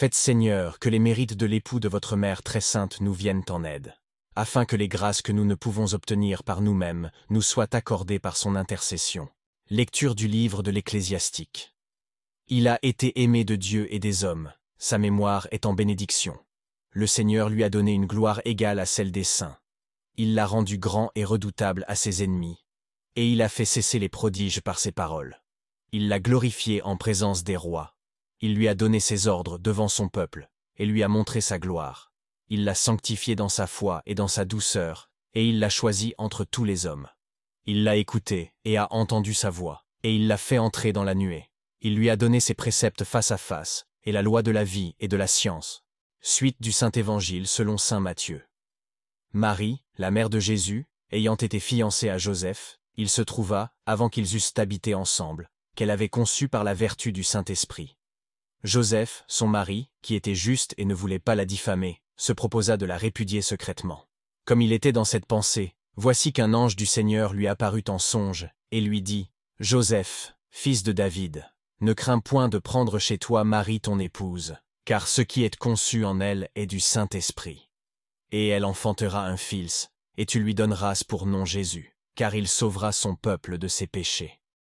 Faites Seigneur que les mérites de l'époux de votre mère très sainte nous viennent en aide, afin que les grâces que nous ne pouvons obtenir par nous-mêmes nous soient accordées par son intercession. Lecture du livre de l'Ecclésiastique. Il a été aimé de Dieu et des hommes, sa mémoire est en bénédiction. Le Seigneur lui a donné une gloire égale à celle des saints. Il l'a rendu grand et redoutable à ses ennemis. Et il a fait cesser les prodiges par ses paroles. Il l'a glorifié en présence des rois. Il lui a donné ses ordres devant son peuple, et lui a montré sa gloire. Il l'a sanctifié dans sa foi et dans sa douceur, et il l'a choisi entre tous les hommes. Il l'a écouté et a entendu sa voix, et il l'a fait entrer dans la nuée. Il lui a donné ses préceptes face à face, et la loi de la vie et de la science. Suite du Saint Évangile selon Saint Matthieu. Marie, la mère de Jésus, ayant été fiancée à Joseph, il se trouva, avant qu'ils eussent habité ensemble, qu'elle avait conçu par la vertu du Saint-Esprit. Joseph, son mari, qui était juste et ne voulait pas la diffamer, se proposa de la répudier secrètement. Comme il était dans cette pensée, voici qu'un ange du Seigneur lui apparut en songe, et lui dit, « Joseph, fils de David, ne crains point de prendre chez toi Marie ton épouse, car ce qui est conçu en elle est du Saint-Esprit. Et elle enfantera un fils, et tu lui donneras pour nom Jésus, car il sauvera son peuple de ses péchés. »